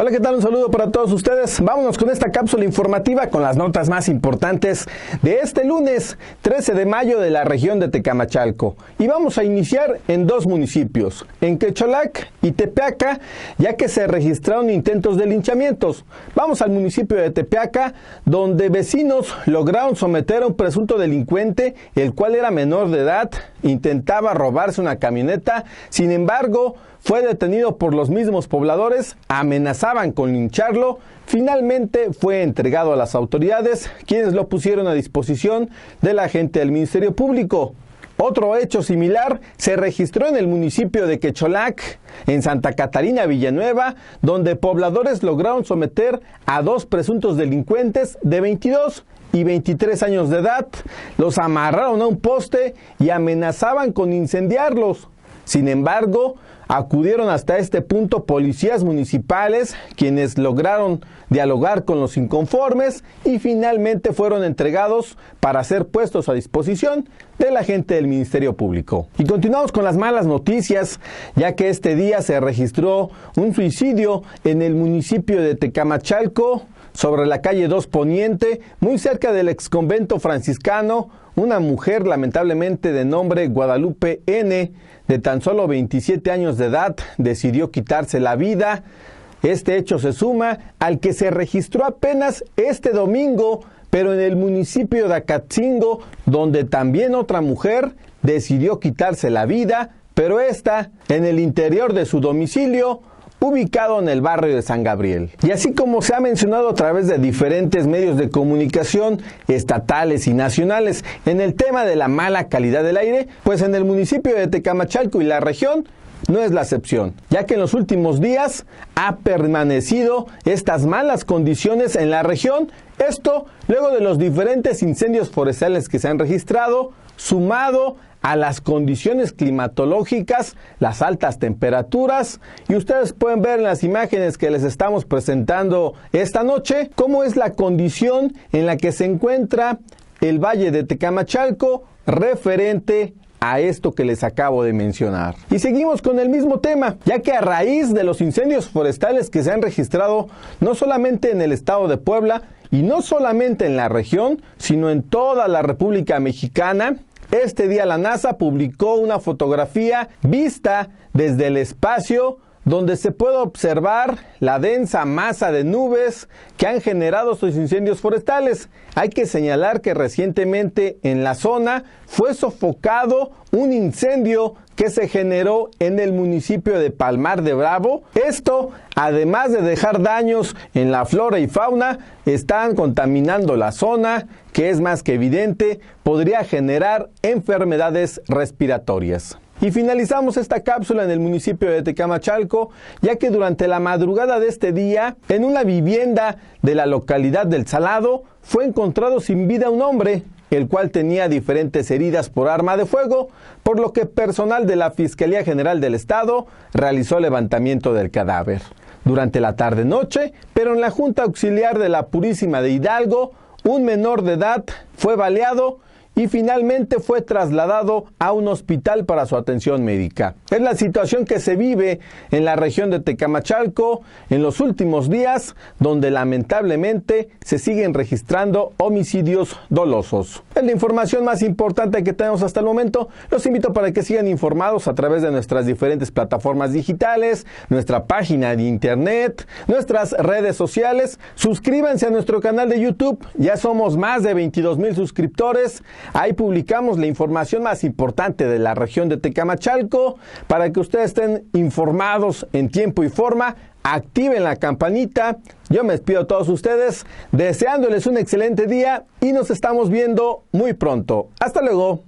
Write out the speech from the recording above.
Hola, ¿qué tal? Un saludo para todos ustedes. Vámonos con esta cápsula informativa con las notas más importantes de este lunes 13 de mayo de la región de Tecamachalco. Y vamos a iniciar en dos municipios, en Quecholac y Tepeaca, ya que se registraron intentos de linchamientos. Vamos al municipio de Tepeaca, donde vecinos lograron someter a un presunto delincuente, el cual era menor de edad, intentaba robarse una camioneta, sin embargo, fue detenido por los mismos pobladores, amenazando con lincharlo, finalmente fue entregado a las autoridades, quienes lo pusieron a disposición de la gente del Ministerio Público. Otro hecho similar se registró en el municipio de Quecholac, en Santa Catarina Villanueva, donde pobladores lograron someter a dos presuntos delincuentes de 22 y 23 años de edad. Los amarraron a un poste y amenazaban con incendiarlos. Sin embargo, acudieron hasta este punto policías municipales, quienes lograron dialogar con los inconformes y finalmente fueron entregados para ser puestos a disposición de la gente del Ministerio Público. Y continuamos con las malas noticias, ya que este día se registró un suicidio en el municipio de Tecamachalco, sobre la calle 2 Poniente, muy cerca del exconvento franciscano, una mujer lamentablemente de nombre Guadalupe N, de tan solo 27 años de edad, decidió quitarse la vida. Este hecho se suma al que se registró apenas este domingo, pero en el municipio de Acatzingo, donde también otra mujer decidió quitarse la vida, pero esta, en el interior de su domicilio, ubicado en el barrio de San Gabriel. Y así como se ha mencionado a través de diferentes medios de comunicación estatales y nacionales en el tema de la mala calidad del aire, pues en el municipio de Tecamachalco y la región no es la excepción, ya que en los últimos días ha permanecido estas malas condiciones en la región, esto luego de los diferentes incendios forestales que se han registrado, sumado a las condiciones climatológicas, las altas temperaturas y ustedes pueden ver en las imágenes que les estamos presentando esta noche cómo es la condición en la que se encuentra el valle de Tecamachalco referente a esto que les acabo de mencionar. Y seguimos con el mismo tema, ya que a raíz de los incendios forestales que se han registrado no solamente en el estado de Puebla y no solamente en la región, sino en toda la República Mexicana, este día la NASA publicó una fotografía vista desde el espacio donde se puede observar la densa masa de nubes que han generado estos incendios forestales. Hay que señalar que recientemente en la zona fue sofocado un incendio que se generó en el municipio de Palmar de Bravo. Esto, además de dejar daños en la flora y fauna, están contaminando la zona, que es más que evidente, podría generar enfermedades respiratorias. Y finalizamos esta cápsula en el municipio de Tecamachalco, ya que durante la madrugada de este día, en una vivienda de la localidad del Salado, fue encontrado sin vida un hombre, el cual tenía diferentes heridas por arma de fuego, por lo que personal de la Fiscalía General del Estado realizó levantamiento del cadáver. Durante la tarde-noche, pero en la Junta Auxiliar de la Purísima de Hidalgo, un menor de edad fue baleado y finalmente fue trasladado a un hospital para su atención médica. Es la situación que se vive en la región de Tecamachalco en los últimos días, donde lamentablemente se siguen registrando homicidios dolosos. Es la información más importante que tenemos hasta el momento. Los invito para que sigan informados a través de nuestras diferentes plataformas digitales, nuestra página de internet, nuestras redes sociales. Suscríbanse a nuestro canal de YouTube. Ya somos más de 22 mil suscriptores. Ahí publicamos la información más importante de la región de Tecamachalco para que ustedes estén informados en tiempo y forma. Activen la campanita. Yo me despido a todos ustedes deseándoles un excelente día y nos estamos viendo muy pronto. Hasta luego.